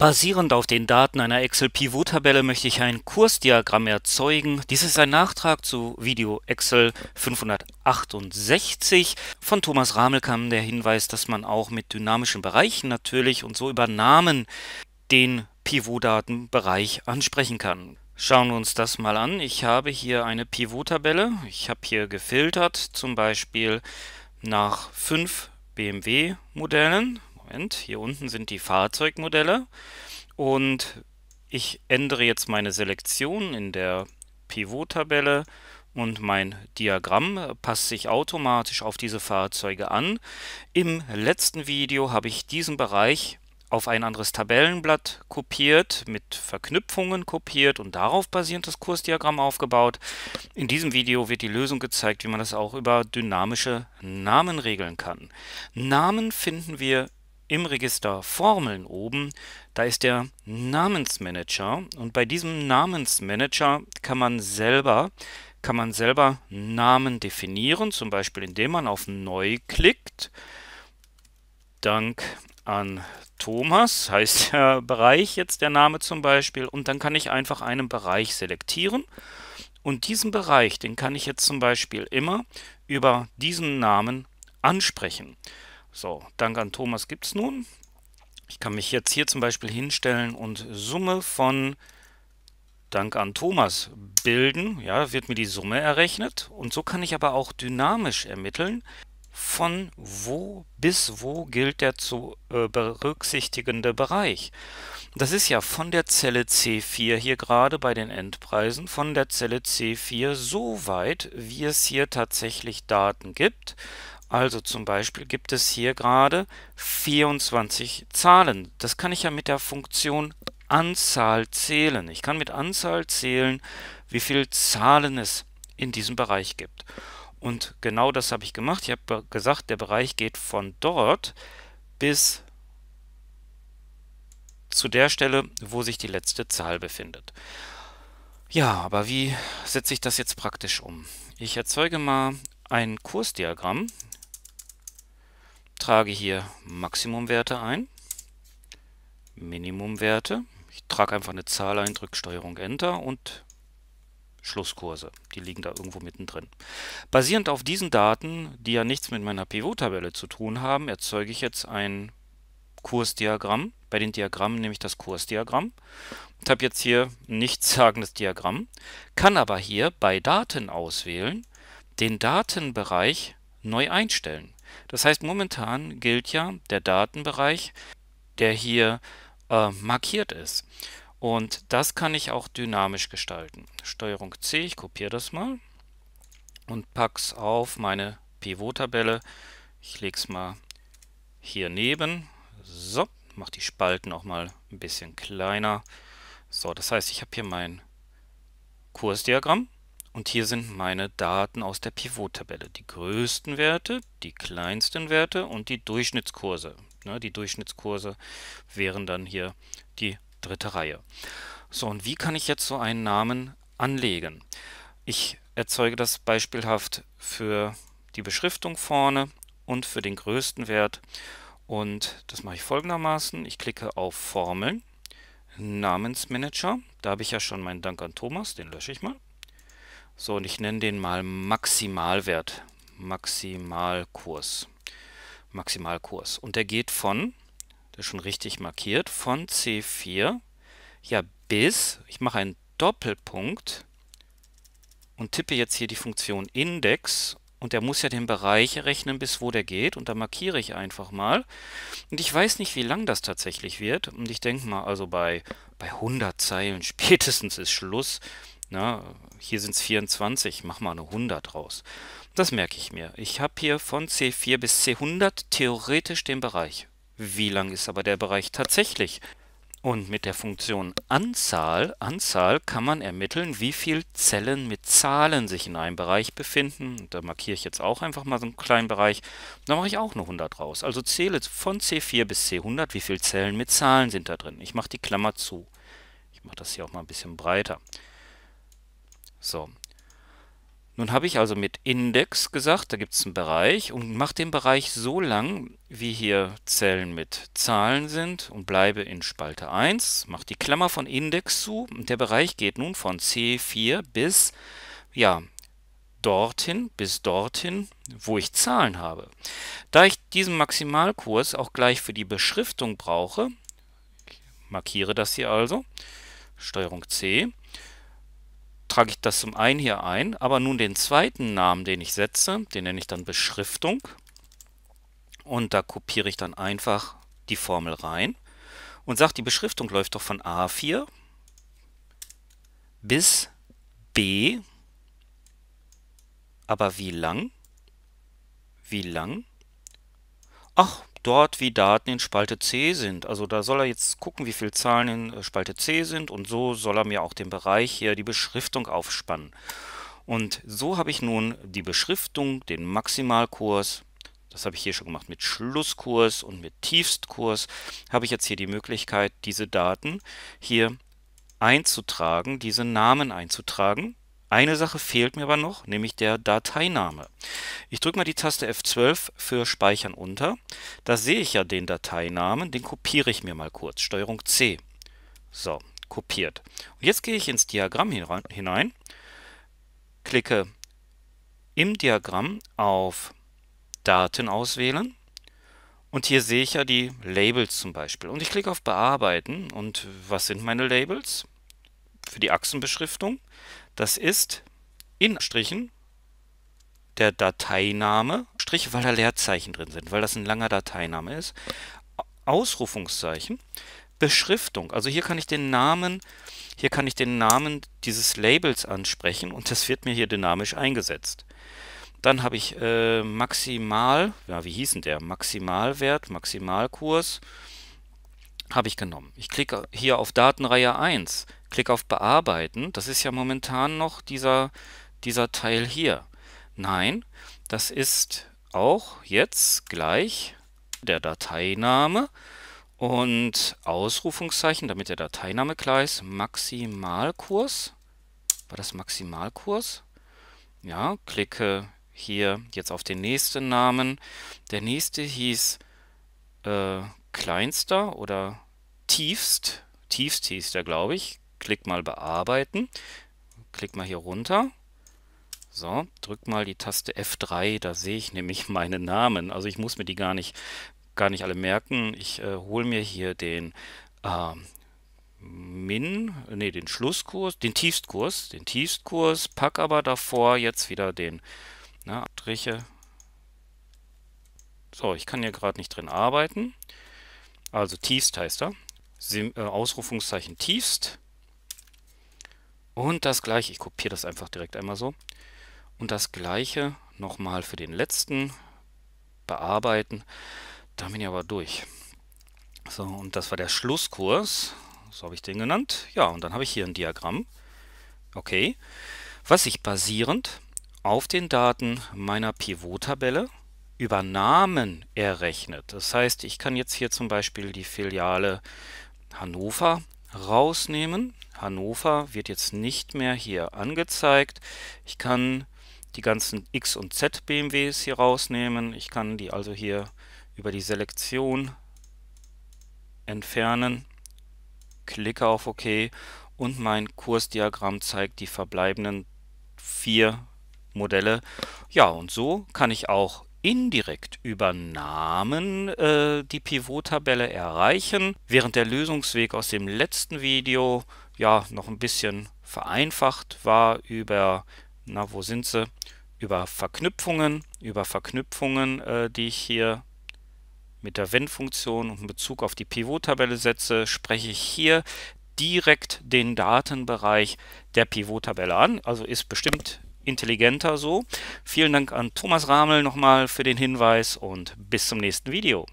Basierend auf den Daten einer Excel-Pivot-Tabelle möchte ich ein Kursdiagramm erzeugen. Dies ist ein Nachtrag zu Video Excel 568 von Thomas Ramel kam der Hinweis, dass man auch mit dynamischen Bereichen natürlich und so über Namen den Pivot-Datenbereich ansprechen kann. Schauen wir uns das mal an. Ich habe hier eine Pivot-Tabelle. Ich habe hier gefiltert, zum Beispiel nach fünf BMW-Modellen Moment, hier unten sind die Fahrzeugmodelle und ich ändere jetzt meine Selektion in der Pivot-Tabelle und mein Diagramm passt sich automatisch auf diese Fahrzeuge an. Im letzten Video habe ich diesen Bereich auf ein anderes Tabellenblatt kopiert, mit Verknüpfungen kopiert und darauf basierend das Kursdiagramm aufgebaut. In diesem Video wird die Lösung gezeigt, wie man das auch über dynamische Namen regeln kann. Namen finden wir im Register Formeln oben, da ist der Namensmanager und bei diesem Namensmanager kann man selber kann man selber Namen definieren, zum Beispiel indem man auf Neu klickt. Dank an Thomas heißt der Bereich jetzt der Name zum Beispiel und dann kann ich einfach einen Bereich selektieren und diesen Bereich, den kann ich jetzt zum Beispiel immer über diesen Namen ansprechen. So, Dank an Thomas gibt es nun. Ich kann mich jetzt hier zum Beispiel hinstellen und Summe von Dank an Thomas bilden. Ja, wird mir die Summe errechnet. Und so kann ich aber auch dynamisch ermitteln, von wo bis wo gilt der zu äh, berücksichtigende Bereich. Das ist ja von der Zelle C4 hier gerade bei den Endpreisen, von der Zelle C4 so weit, wie es hier tatsächlich Daten gibt. Also zum Beispiel gibt es hier gerade 24 Zahlen. Das kann ich ja mit der Funktion Anzahl zählen. Ich kann mit Anzahl zählen, wie viele Zahlen es in diesem Bereich gibt. Und genau das habe ich gemacht. Ich habe gesagt, der Bereich geht von dort bis zu der Stelle, wo sich die letzte Zahl befindet. Ja, aber wie setze ich das jetzt praktisch um? Ich erzeuge mal ein Kursdiagramm, trage hier Maximumwerte ein, Minimumwerte. Ich trage einfach eine Zahl ein, drücke STRG Enter und Schlusskurse. Die liegen da irgendwo mittendrin. Basierend auf diesen Daten, die ja nichts mit meiner Pivot-Tabelle zu tun haben, erzeuge ich jetzt ein Kursdiagramm. Bei den Diagrammen nehme ich das Kursdiagramm und habe jetzt hier ein nichtssagendes Diagramm, kann aber hier bei Daten auswählen, den Datenbereich neu einstellen. Das heißt, momentan gilt ja der Datenbereich, der hier äh, markiert ist. Und das kann ich auch dynamisch gestalten. Steuerung C, ich kopiere das mal und packe es auf meine Pivot-Tabelle. Ich lege es mal hier neben. So, mache die Spalten auch mal ein bisschen kleiner. So, das heißt, ich habe hier mein Kursdiagramm und hier sind meine Daten aus der Pivot-Tabelle. Die größten Werte, die kleinsten Werte und die Durchschnittskurse. Ne, die Durchschnittskurse wären dann hier die dritte Reihe. So, und wie kann ich jetzt so einen Namen anlegen? Ich erzeuge das beispielhaft für die Beschriftung vorne und für den größten Wert. Und das mache ich folgendermaßen. Ich klicke auf Formeln, Namensmanager. Da habe ich ja schon meinen Dank an Thomas, den lösche ich mal. So, und ich nenne den mal Maximalwert, Maximalkurs, Maximalkurs. Und der geht von, der ist schon richtig markiert, von C4 ja, bis, ich mache einen Doppelpunkt und tippe jetzt hier die Funktion Index und der muss ja den Bereich rechnen, bis wo der geht. Und da markiere ich einfach mal. Und ich weiß nicht, wie lang das tatsächlich wird. Und ich denke mal, also bei, bei 100 Zeilen spätestens ist Schluss. Na, hier sind es 24, mach mal eine 100 raus. Das merke ich mir. Ich habe hier von C4 bis C100 theoretisch den Bereich. Wie lang ist aber der Bereich tatsächlich? Und mit der Funktion Anzahl, Anzahl kann man ermitteln, wie viele Zellen mit Zahlen sich in einem Bereich befinden. Da markiere ich jetzt auch einfach mal so einen kleinen Bereich. Da mache ich auch eine 100 raus. Also zähle von C4 bis C100, wie viele Zellen mit Zahlen sind da drin. Ich mache die Klammer zu. Ich mache das hier auch mal ein bisschen breiter. So. Nun habe ich also mit Index gesagt, da gibt es einen Bereich und mache den Bereich so lang, wie hier Zellen mit Zahlen sind und bleibe in Spalte 1, mache die Klammer von Index zu und der Bereich geht nun von C4 bis, ja, dorthin, bis dorthin, wo ich Zahlen habe. Da ich diesen Maximalkurs auch gleich für die Beschriftung brauche, markiere das hier also, Steuerung C, trage ich das zum einen hier ein, aber nun den zweiten Namen, den ich setze, den nenne ich dann Beschriftung. Und da kopiere ich dann einfach die Formel rein und sage, die Beschriftung läuft doch von A4 bis B. Aber wie lang? Wie lang? Ach, dort wie Daten in Spalte C sind. Also da soll er jetzt gucken, wie viele Zahlen in äh, Spalte C sind und so soll er mir auch den Bereich hier die Beschriftung aufspannen. Und so habe ich nun die Beschriftung, den Maximalkurs, das habe ich hier schon gemacht mit Schlusskurs und mit Tiefstkurs, habe ich jetzt hier die Möglichkeit, diese Daten hier einzutragen, diese Namen einzutragen. Eine Sache fehlt mir aber noch, nämlich der Dateiname. Ich drücke mal die Taste F12 für Speichern unter. Da sehe ich ja den Dateinamen, den kopiere ich mir mal kurz. Steuerung C. So, kopiert. Und jetzt gehe ich ins Diagramm hinein, klicke im Diagramm auf Daten auswählen und hier sehe ich ja die Labels zum Beispiel. Und ich klicke auf Bearbeiten und was sind meine Labels? Für die Achsenbeschriftung das ist in Strichen der Dateiname, Strich, weil da Leerzeichen drin sind, weil das ein langer Dateiname ist, Ausrufungszeichen, Beschriftung. Also hier kann ich den Namen, hier kann ich den Namen dieses Labels ansprechen und das wird mir hier dynamisch eingesetzt. Dann habe ich äh, maximal, ja, wie hieß denn der? Maximalwert, Maximalkurs habe ich genommen. Ich klicke hier auf Datenreihe 1. Klick auf Bearbeiten, das ist ja momentan noch dieser, dieser Teil hier. Nein, das ist auch jetzt gleich der Dateiname und Ausrufungszeichen, damit der Dateiname klar ist, Maximalkurs. War das Maximalkurs? Ja, klicke hier jetzt auf den nächsten Namen. Der nächste hieß äh, kleinster oder tiefst. Tiefst hieß der, glaube ich. Klick mal bearbeiten. Klick mal hier runter. So, drück mal die Taste F3, da sehe ich nämlich meine Namen. Also ich muss mir die gar nicht, gar nicht alle merken. Ich äh, hole mir hier den äh, Min, nee, den Schlusskurs, den Tiefstkurs, den Tiefstkurs, pack aber davor jetzt wieder den na, ne, Striche. So, ich kann hier gerade nicht drin arbeiten. Also tiefst heißt er. Sim, äh, Ausrufungszeichen tiefst. Und das gleiche, ich kopiere das einfach direkt einmal so. Und das gleiche nochmal für den letzten bearbeiten. Da bin ich aber durch. So, und das war der Schlusskurs. So habe ich den genannt. Ja, und dann habe ich hier ein Diagramm. Okay. Was ich basierend auf den Daten meiner Pivot-Tabelle über Namen errechnet. Das heißt, ich kann jetzt hier zum Beispiel die Filiale Hannover rausnehmen. Hannover wird jetzt nicht mehr hier angezeigt. Ich kann die ganzen X- und Z-BMWs hier rausnehmen. Ich kann die also hier über die Selektion entfernen, klicke auf OK und mein Kursdiagramm zeigt die verbleibenden vier Modelle. Ja, und so kann ich auch indirekt über Namen äh, die Pivot-Tabelle erreichen, während der Lösungsweg aus dem letzten Video ja noch ein bisschen vereinfacht war über, na wo sind sie, über Verknüpfungen, über Verknüpfungen, äh, die ich hier mit der Wenn-Funktion und in Bezug auf die Pivot-Tabelle setze, spreche ich hier direkt den Datenbereich der Pivot-Tabelle an. Also ist bestimmt intelligenter so. Vielen Dank an Thomas Ramel nochmal für den Hinweis und bis zum nächsten Video.